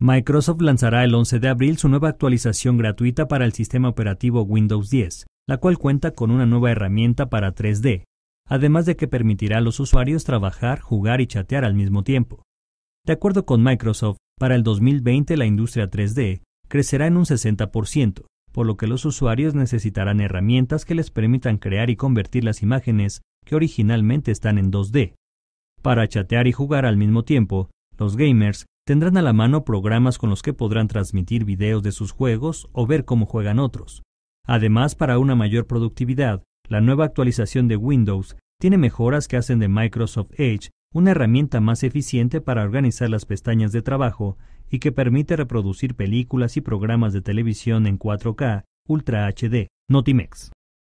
Microsoft lanzará el 11 de abril su nueva actualización gratuita para el sistema operativo Windows 10, la cual cuenta con una nueva herramienta para 3D, además de que permitirá a los usuarios trabajar, jugar y chatear al mismo tiempo. De acuerdo con Microsoft, para el 2020 la industria 3D crecerá en un 60%, por lo que los usuarios necesitarán herramientas que les permitan crear y convertir las imágenes que originalmente están en 2D. Para chatear y jugar al mismo tiempo, los gamers tendrán a la mano programas con los que podrán transmitir videos de sus juegos o ver cómo juegan otros. Además, para una mayor productividad, la nueva actualización de Windows tiene mejoras que hacen de Microsoft Edge una herramienta más eficiente para organizar las pestañas de trabajo y que permite reproducir películas y programas de televisión en 4K Ultra HD. Notimex.